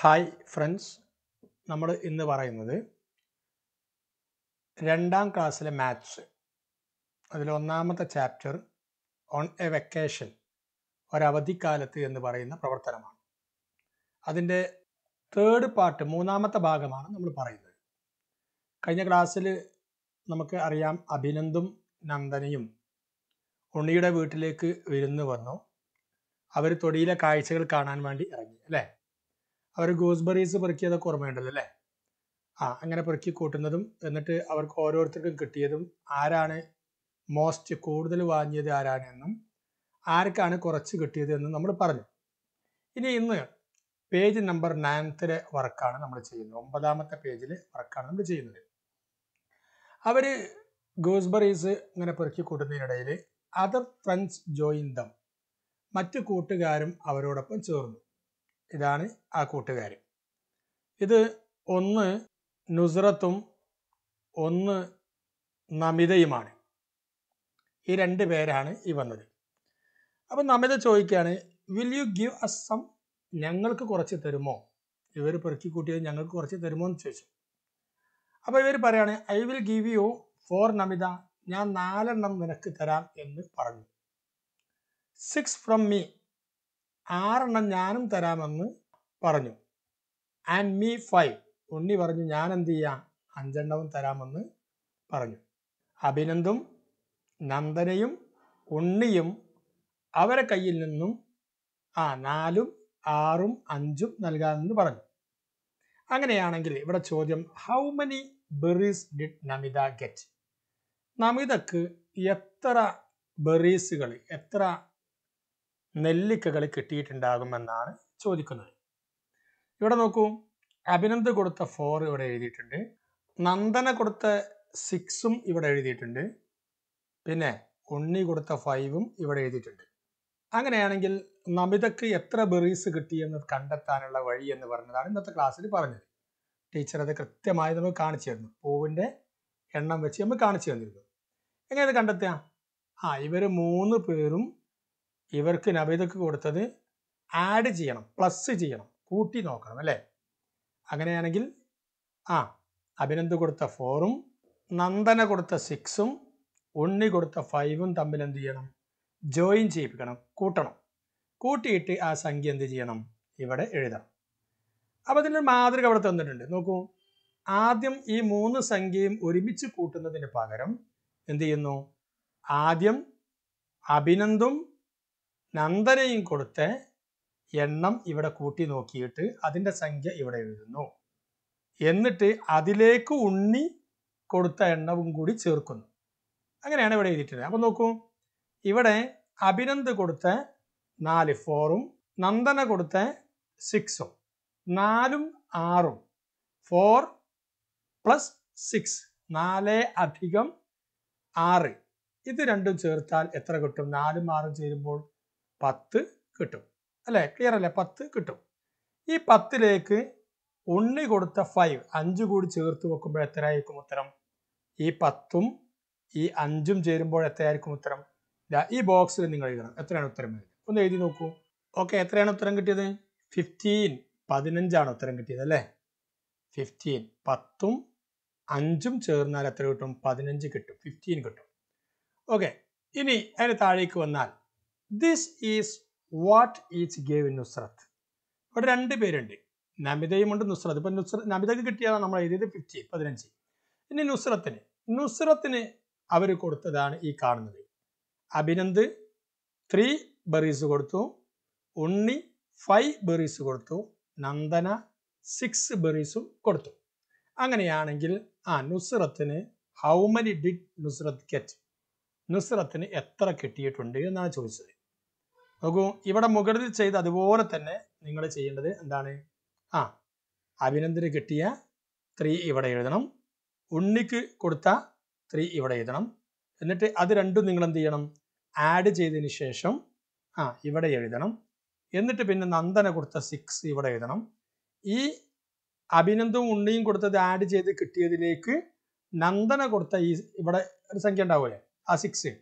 hi friends നമ്മൾ ഇന്ന് പറയുന്നത് രണ്ടാം ക്ലാസ്സിലെ മാത്സ് അതിൽ ഒന്നാമത്തെ ചാപ്റ്റർ ഓൺ എ വെക്കേഷൻ ഒരവധിക്കാലത്ത് എന്ന് പറയുന്ന പ്രവർത്തനമാണ് അതിൻ്റെ തേർഡ് പാർട്ട് മൂന്നാമത്തെ ഭാഗമാണ് നമ്മൾ പറയുന്നത് കഴിഞ്ഞ ക്ലാസ്സിൽ നമുക്ക് അറിയാം അഭിനന്ദും നന്ദനയും ഉണ്ണിയുടെ വീട്ടിലേക്ക് വിരുന്ന് വന്നു അവർ തൊടിയിലെ കാഴ്ചകൾ കാണാൻ വേണ്ടി ഇറങ്ങി അല്ലേ അവർ ഗൂസ്ബെറീസ് പെറുക്കിയതൊക്കെ ഓർമ്മയുണ്ടല്ലോ അല്ലേ ആ അങ്ങനെ പെറുക്കി കൂട്ടുന്നതും എന്നിട്ട് അവർക്ക് ഓരോരുത്തർക്കും കിട്ടിയതും ആരാണ് മോസ്റ്റ് കൂടുതൽ വാങ്ങിയത് ആരാണ് എന്നും ആർക്കാണ് കുറച്ച് കിട്ടിയത് എന്നും നമ്മൾ പറഞ്ഞു ഇനി ഇന്ന് പേജ് നമ്പർ നയൻത്തിലെ വർക്കാണ് നമ്മൾ ചെയ്യുന്നത് ഒമ്പതാമത്തെ പേജിലെ വർക്കാണ് നമ്മൾ ചെയ്യുന്നത് അവർ ഗൂസ്ബറീസ് ഇങ്ങനെ പെറുക്കി കൂട്ടുന്നതിനിടയിൽ അതർ ഫ്രണ്ട്സ് ജോയിൻ ദം മറ്റു കൂട്ടുകാരും അവരോടൊപ്പം ചേർന്നു ഇതാണ് ആ കൂട്ടുകാർ ഇത് ഒന്ന് നുസ്രത്തും ഒന്ന് നമിതയുമാണ് ഈ രണ്ട് പേരാണ് ഈ വന്നത് അപ്പം നമിത ചോദിക്കുകയാണ് will you give us some ഞങ്ങൾക്ക് കുറച്ച് തരുമോ ഇവർ പെറുക്കി കൂട്ടിയത് ഞങ്ങൾക്ക് കുറച്ച് തരുമോ എന്ന് ചോദിച്ചു അപ്പോൾ ഇവർ പറയാണ് I will give you four Namitha ഞാൻ നാലെണ്ണം നിനക്ക് തരാം എന്ന് പറഞ്ഞു സിക്സ് ഫ്രം മീ ആറെണ്ണം ഞാനും തരാമെന്ന് പറഞ്ഞു ആൻഡ് മീ ഫൈവ് ഉണ്ണി പറഞ്ഞു ഞാൻ എന്ത് ചെയ്യാം അഞ്ചെണ്ണവും തരാമെന്ന് പറഞ്ഞു അഭിനന്ദും നന്ദനയും ഉണ്ണിയും അവരെ കയ്യിൽ നിന്നും ആ നാലും ആറും അഞ്ചും നൽകാമെന്ന് പറഞ്ഞു അങ്ങനെയാണെങ്കിൽ ഇവിടെ ചോദ്യം how many berries did Namitha get നമിതക്ക് എത്ര ബെറീസുകൾ എത്ര നെല്ലിക്കകൾ കിട്ടിയിട്ടുണ്ടാകുമെന്നാണ് ചോദിക്കുന്നത് ഇവിടെ നോക്കൂ അഭിനന്ദ് കൊടുത്ത ഫോർ ഇവിടെ എഴുതിയിട്ടുണ്ട് നന്ദന കൊടുത്ത സിക്സും ഇവിടെ എഴുതിയിട്ടുണ്ട് പിന്നെ ഉണ്ണി കൊടുത്ത ഫൈവും ഇവിടെ എഴുതിയിട്ടുണ്ട് അങ്ങനെയാണെങ്കിൽ നമിതക്ക് എത്ര ബെറീസ് കിട്ടിയെന്ന് കണ്ടെത്താനുള്ള വഴി എന്ന് പറഞ്ഞതാണ് ഇന്നത്തെ ക്ലാസ്സിൽ പറഞ്ഞത് ടീച്ചർ അത് കൃത്യമായി നമുക്ക് കാണിച്ചു തന്നു പൂവിൻ്റെ എണ്ണം വെച്ച് നമ്മൾ കാണിച്ചു തന്നിരുന്നു എങ്ങനെ കണ്ടെത്തുക ആ ഇവർ മൂന്ന് പേരും ഇവർക്ക് നബിതക്ക് കൊടുത്തത് ആഡ് ചെയ്യണം പ്ലസ് ചെയ്യണം കൂട്ടി നോക്കണം അല്ലേ അങ്ങനെയാണെങ്കിൽ ആ അഭിനന്ദ് കൊടുത്ത ഫോറും നന്ദന കൊടുത്ത സിക്സും ഉണ്ണി കൊടുത്ത ഫൈവും തമ്മിൽ എന്ത് ചെയ്യണം ജോയിൻ ചെയ്യിപ്പിക്കണം കൂട്ടണം കൂട്ടിയിട്ട് ആ സംഖ്യ എന്ത് ചെയ്യണം ഇവിടെ എഴുതാം അപ്പോൾ അതിനൊരു മാതൃക അവിടെ തന്നിട്ടുണ്ട് നോക്കൂ ആദ്യം ഈ മൂന്ന് സംഖ്യയും ഒരുമിച്ച് കൂട്ടുന്നതിന് പകരം എന്ത് ചെയ്യുന്നു ആദ്യം അഭിനന്ദും നന്ദനയും കൊടുത്ത് എണ്ണം ഇവിടെ കൂട്ടി നോക്കിയിട്ട് അതിൻ്റെ സംഖ്യ ഇവിടെ എഴുതുന്നു എന്നിട്ട് അതിലേക്ക് ഉണ്ണി കൊടുത്ത എണ്ണവും കൂടി ചേർക്കുന്നു അങ്ങനെയാണ് ഇവിടെ എഴുതിയിട്ടുള്ളത് അപ്പോൾ നോക്കൂ ഇവിടെ അഭിനന്ദ് കൊടുത്ത് നാല് ഫോറും നന്ദന കൊടുത്ത് സിക്സും നാലും ആറും ഫോർ പ്ലസ് സിക്സ് നാല് അധികം ആറ് ഇത് രണ്ടും ചേർത്താൽ എത്ര കിട്ടും നാലും ആറും ചേരുമ്പോൾ പത്ത് കിട്ടും അല്ലേ ക്ലിയർ അല്ലേ പത്ത് കിട്ടും ഈ പത്തിലേക്ക് ഉണ്ണി കൊടുത്ത ഫൈവ് അഞ്ച് കൂടി ചേർത്ത് വെക്കുമ്പോൾ എത്രയായിരിക്കും ഉത്തരം ഈ പത്തും ഈ അഞ്ചും ചേരുമ്പോൾ എത്രയായിരിക്കും ഉത്തരം ഈ ബോക്സിൽ നിങ്ങൾ എഴുതണം എത്രയാണ് ഉത്തരം വരുന്നത് ഒന്ന് എഴുതി നോക്കൂ ഓക്കെ എത്രയാണ് ഉത്തരം കിട്ടിയത് ഫിഫ്റ്റീൻ പതിനഞ്ചാണ് ഉത്തരം കിട്ടിയത് അല്ലേ ഫിഫ്റ്റീൻ പത്തും അഞ്ചും ചേർന്നാൽ എത്ര കിട്ടും പതിനഞ്ച് കിട്ടും ഫിഫ്റ്റീൻ കിട്ടും ഓക്കെ ഇനി അതിന് താഴേക്ക് വന്നാൽ this is what is gave in Nusrat ഇവിടെ രണ്ട് പേരുണ്ട് ഉണ്ട് നുസ്രത്ത് ഇപ്പം നുസ്ര നമിതയ്ക്ക് കിട്ടിയതാണ് നമ്മൾ എഴുതിയത് ഫിഫ്റ്റീൻ പതിനഞ്ച് ഇനി നുസ്രത്തിന് നുസ്രത്തിന് അവർ കൊടുത്തതാണ് ഈ കാണുന്നത് അഭിനന്ദ് ത്രീ ബെറീസ് കൊടുത്തു ഉണ്ണി ഫൈവ് ബെറീസ് കൊടുത്തു നന്ദന സിക്സ് ബെറീസും കൊടുത്തു അങ്ങനെയാണെങ്കിൽ ആ നുസ്രത്തിന് how many did Nusrat get നുസ്രത്തിന് എത്ര കിട്ടിയിട്ടുണ്ട് എന്നാണ് ചോദിച്ചത് നോക്കൂ ഇവിടെ മുകളിൽ ചെയ്ത് അതുപോലെ തന്നെ നിങ്ങൾ ചെയ്യേണ്ടത് എന്താണ് ആ അഭിനന്ദന് കിട്ടിയ ത്രീ ഇവിടെ എഴുതണം ഉണ്ണിക്ക് കൊടുത്ത ത്രീ ഇവിടെ എഴുതണം എന്നിട്ട് അത് രണ്ടും നിങ്ങൾ എന്ത് ചെയ്യണം ആഡ് ചെയ്തതിന് ശേഷം ആ ഇവിടെ എഴുതണം എന്നിട്ട് പിന്നെ നന്ദന കൊടുത്ത സിക്സ് ഇവിടെ എഴുതണം ഈ അഭിനന്ദും ഉണ്ണിയും കൊടുത്തത് ആഡ് ചെയ്ത് കിട്ടിയതിലേക്ക് നന്ദന കൊടുത്ത ഈ ഇവിടെ ഒരു സംഖ്യ ഉണ്ടാവൂലേ ആ സിക്സ്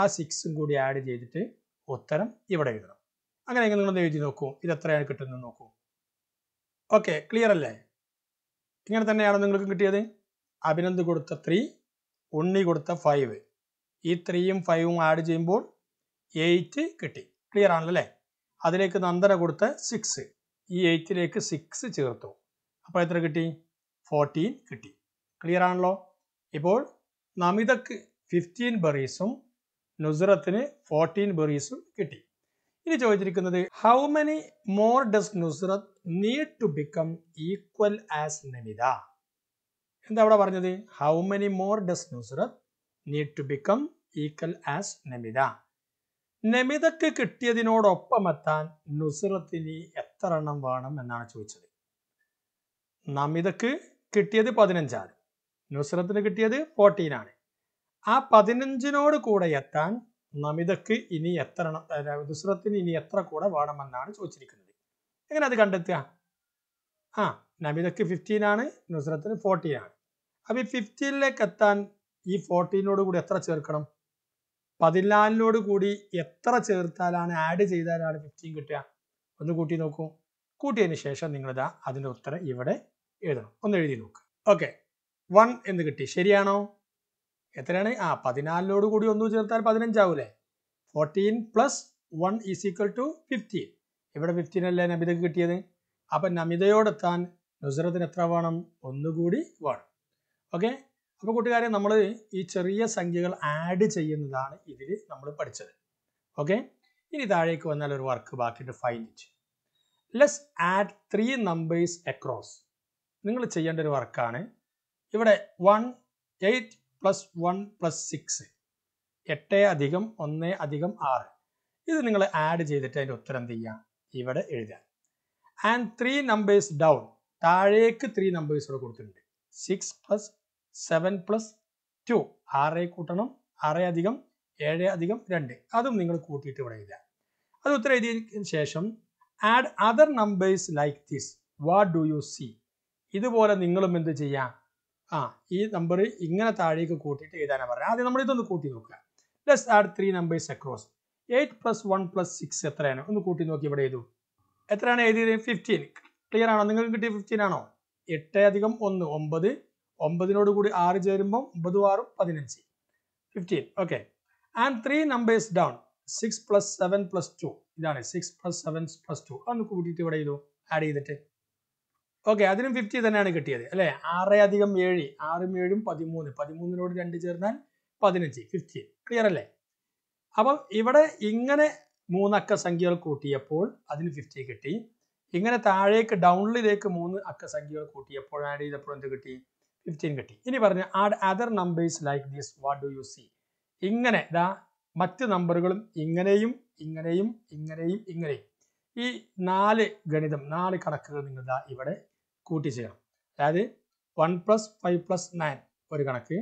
ആ സിക്സും കൂടി ആഡ് ചെയ്തിട്ട് ഉത്തരം ഇവിടെ എഴുതണം അങ്ങനെ നിങ്ങൾ എഴുതി നോക്കൂ ഇത് എത്രയാണ് കിട്ടുന്നത് നോക്കൂ ഓക്കെ ക്ലിയർ അല്ലേ ഇങ്ങനെ തന്നെയാണ് നിങ്ങൾക്ക് കിട്ടിയത് അഭിനന്ദ് കൊടുത്ത ത്രീ ഉണ്ണി കൊടുത്ത ഫൈവ് ഈ ത്രീയും ഫൈവും ആഡ് ചെയ്യുമ്പോൾ എയ്റ്റ് കിട്ടി ക്ലിയർ ആണല്ലോ അല്ലേ അതിലേക്ക് നന്ദന കൊടുത്ത് സിക്സ് ഈ എയ്റ്റിലേക്ക് സിക്സ് ചേർത്തു അപ്പോൾ എത്ര കിട്ടി ഫോർട്ടീൻ കിട്ടി ക്ലിയർ ആണല്ലോ ഇപ്പോൾ നമിതക്ക് ഫിഫ്റ്റീൻ ബെറീസും നുസ്രത്തിന് ഫോർട്ടീൻ ബെറീസും കിട്ടി ഇനി ചോദിച്ചിരിക്കുന്നത് how many more does Nusrat need to become equal as Namitha എന്താ അവിടെ പറഞ്ഞത് how many more does Nusrat need to become equal as Namitha നമിതക്ക് കിട്ടിയതിനോടൊപ്പമെത്താൻ നുസ്രത്തിന് എത്ര എണ്ണം വേണം എന്നാണ് ചോദിച്ചത് നമിതക്ക് കിട്ടിയത് പതിനഞ്ചാണ് നുസ്രത്തിന് കിട്ടിയത് ഫോർട്ടീൻ ആണ് ആ പതിനഞ്ചിനോട് കൂടെ എത്താൻ നമിതക്ക് ഇനി എത്ര എണ്ണം നുസ്രത്തിന് ഇനി എത്ര കൂടെ വേണമെന്നാണ് ചോദിച്ചിരിക്കുന്നത് എങ്ങനെ അത് കണ്ടെത്തുക ആ നമിതക്ക് ഫിഫ്റ്റീൻ ആണ് നുസ്രത്തിന് ഫോർട്ടീൻ ആണ് അപ്പോൾ ഈ ഫിഫ്റ്റീനിലേക്ക് എത്താൻ ഈ ഫോർട്ടീനോട് കൂടി എത്ര ചേർക്കണം പതിനാലിനോട് കൂടി എത്ര ചേർത്താലാണ് ആഡ് ചെയ്താലാണ് ഫിഫ്റ്റീൻ കിട്ടുക ഒന്ന് കൂട്ടി നോക്കൂ കൂട്ടിയതിന് ശേഷം നിങ്ങളിതാ അതിൻ്റെ ഉത്തരം ഇവിടെ എഴുതണം ഒന്ന് എഴുതി നോക്ക് ഓക്കെ വൺ എന്ന് കിട്ടി ശരിയാണോ എത്രയാണ് ആ പതിനാലിനോട് കൂടി ഒന്ന് ചേർത്താൽ പതിനഞ്ചാവൂലേ fourteen plus one is equal to fifteen ഇവിടെ ഫിഫ്റ്റീൻ അല്ലേ നമിതക്ക് കിട്ടിയത് അപ്പം നമിതയോടെത്താൻ നുസറത്തിന് എത്ര വേണം ഒന്നുകൂടി വേണം ഓക്കെ അപ്പോൾ കൂട്ടുകാരെ നമ്മൾ ഈ ചെറിയ സംഖ്യകൾ ആഡ് ചെയ്യുന്നതാണ് ഇതിൽ നമ്മൾ പഠിച്ചത് ഓക്കെ ഇനി താഴേക്ക് വന്നാൽ ഒരു വർക്ക് ബാക്കിയിട്ട് find it less add three numbers across നിങ്ങൾ ചെയ്യേണ്ട ഒരു വർക്കാണ് ഇവിടെ one eight plus one plus six എട്ട് അധികം ഒന്ന് അധികം ആറ് ഇത് നിങ്ങൾ ആഡ് ചെയ്തിട്ട് അതിൻ്റെ ഉത്തരം ചെയ്യാം ഇവിടെ എഴുതുക ആൻഡ് ത്രീ നമ്പേഴ്സ് ഡൗൺ താഴേക്ക് ത്രീ നമ്പേഴ്സ് ഇവിടെ കൊടുത്തിട്ടുണ്ട് six plus seven plus two ആറ് കൂട്ടണം ആറ് അധികം ഏഴ് അധികം രണ്ട് അതും നിങ്ങൾ കൂട്ടിയിട്ട് ഇവിടെ ഇല്ല അത് ഉത്തരം എഴുതിയതിന് ശേഷം add other numbers like this what do you see ഇതുപോലെ നിങ്ങളും എന്ത് ചെയ്യാം ആ ഈ നമ്പർ ഇങ്ങനെ താഴേക്ക് കൂട്ടിയിട്ട് എഴുതാനാണ് പറയുക ആദ്യം നമ്മൾ ഇതൊന്ന് കൂട്ടി നോക്കുക less add three numbers across eight plus one plus six എത്രയാണ് ഒന്ന് കൂട്ടി നോക്കി ഇവിടെ എഴുതും എത്രയാണ് എഴുതിയത് ഫിഫ്റ്റീൻ ക്ലിയർ ആണോ നിങ്ങൾക്ക് കിട്ടിയ ഫിഫ്റ്റീൻ ആണോ എട്ട് അധികം ഒന്ന് ഒമ്പത് ഒമ്പതിനോട് കൂടി ആറ് ചേരുമ്പോൾ ഒമ്പത് ആറും പതിനഞ്ച് fifteen okay and three numbers down six plus seven plus two ഇതാണ് six plus seven plus two അത് നമുക്ക് കൂട്ടിയിട്ട് ഇവിടെ ചെയ്തു ആഡ് ചെയ്തിട്ട് ഓക്കെ അതിനും ഫിഫ്റ്റി തന്നെയാണ് കിട്ടിയത് അല്ലേ ആറേ അധികം ഏഴ് ആറും ഏഴും പതിമൂന്ന് പതിമൂന്നിനോട് രണ്ട് ചേർന്നാൽ പതിനഞ്ച് ഫിഫ്റ്റീൻ ക്ലിയർ അല്ലേ അപ്പം ഇവിടെ ഇങ്ങനെ മൂന്നക്ക സംഖ്യകൾ കൂട്ടിയപ്പോൾ അതിന് ഫിഫ്റ്റി കിട്ടി ഇങ്ങനെ താഴേക്ക് ഡൗണിലേക്ക് മൂന്ന് അക്ക സംഖ്യകൾ കൂട്ടിയപ്പോൾ ആഡ് ചെയ്തപ്പോൾ എന്ത് കിട്ടി ഫിഫ്റ്റീൻ കിട്ടി ഇനി പറഞ്ഞ add other numbers like this what do you see ഇങ്ങനെ ദാ മറ്റ് നമ്പറുകളും ഇങ്ങനെയും ഇങ്ങനെയും ഇങ്ങനെയും ഇങ്ങനെയും ഈ നാല് ഗണിതം നാല് കണക്കുകൾ നിങ്ങൾ ദാ ഇവിടെ കൂട്ടി ചെയ്യണം അതായത് one plus five plus nine ഒരു കണക്ക്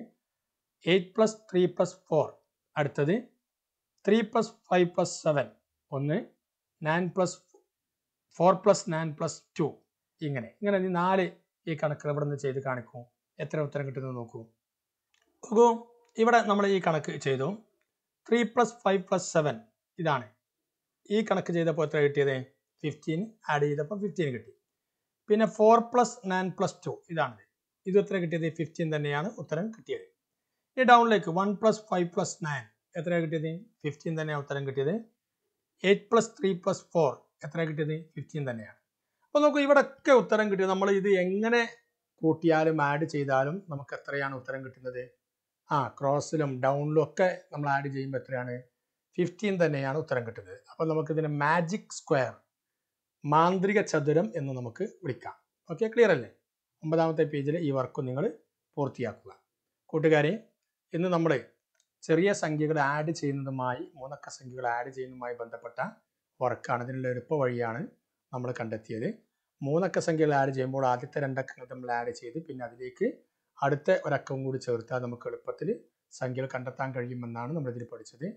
eight plus three plus four അടുത്തത് three plus five plus seven ഒന്ന് nine plus four plus nine plus two ഇങ്ങനെ ഇങ്ങനെ നാല് ഈ കണക്കുകൾ ഇവിടെ നിന്ന് ചെയ്ത് കാണിക്കും എത്ര ഉത്തരം കിട്ടുന്നത് നോക്കൂ നോക്കൂ ഇവിടെ നമ്മൾ ഈ കണക്ക് ചെയ്തു three plus five plus seven ഇതാണ് ഈ കണക്ക് ചെയ്തപ്പോൾ എത്ര കിട്ടിയത് ഫിഫ്റ്റീൻ ആഡ് ചെയ്തപ്പോൾ ഫിഫ്റ്റീൻ കിട്ടി പിന്നെ four plus nine plus two ഇതാണ് ഇത് എത്ര കിട്ടിയത് ഫിഫ്റ്റീൻ തന്നെയാണ് ഉത്തരം കിട്ടിയത് ഈ ഡൗണിലേക്ക് one plus five plus nine എത്ര കിട്ടിയത് ഫിഫ്റ്റീൻ തന്നെയാണ് ഉത്തരം കിട്ടിയത് eight plus three plus four എത്ര കിട്ടിയത് ഫിഫ്റ്റീൻ തന്നെയാണ് അപ്പോൾ നോക്കൂ ഇവിടെ ഒക്കെ ഉത്തരം കിട്ടിയത് നമ്മൾ ഇത് എങ്ങനെ കൂട്ടിയാലും ആഡ് ചെയ്താലും നമുക്ക് എത്രയാണ് ഉത്തരം കിട്ടുന്നത് ആ ക്രോസിലും ഡൗണിലും ഒക്കെ നമ്മൾ ആഡ് ചെയ്യുമ്പോൾ എത്രയാണ് ഫിഫ്റ്റീൻ തന്നെയാണ് ഉത്തരം കിട്ടുന്നത് അപ്പോൾ നമുക്കിതിന് മാജിക് സ്ക്വയർ മാന്ത്രിക ചതുരം എന്ന് നമുക്ക് വിളിക്കാം ഓക്കെ ക്ലിയർ അല്ലേ ഒമ്പതാമത്തെ പേജിൽ ഈ വർക്ക് നിങ്ങൾ പൂർത്തിയാക്കുക കൂട്ടുകാരെ ഇന്ന് നമ്മൾ ചെറിയ സംഖ്യകൾ ആഡ് ചെയ്യുന്നതുമായി മൂന്നക്ക സംഖ്യകൾ ആഡ് ചെയ്യുന്നതുമായി ബന്ധപ്പെട്ട വർക്കാണ് ഇതിനുള്ള എളുപ്പ വഴിയാണ് നമ്മൾ കണ്ടെത്തിയത് മൂന്നക്ക സംഖ്യകൾ ആഡ് ചെയ്യുമ്പോൾ ആദ്യത്തെ രണ്ടക്കങ്ങൾ നമ്മൾ ആഡ് ചെയ്ത് പിന്നെ അതിലേക്ക് അടുത്ത ഒരക്കം കൂടി ചേർത്താൽ നമുക്ക് എളുപ്പത്തിൽ സംഖ്യകൾ കണ്ടെത്താൻ കഴിയുമെന്നാണ് നമ്മളിതിൽ പഠിച്ചത്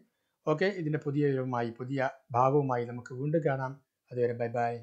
ഓക്കെ ഇതിൻ്റെ പുതിയ വിവരവുമായി പുതിയ ഭാഗവുമായി നമുക്ക് വീണ്ടും കാണാം അതുവരെ ബൈ ബൈ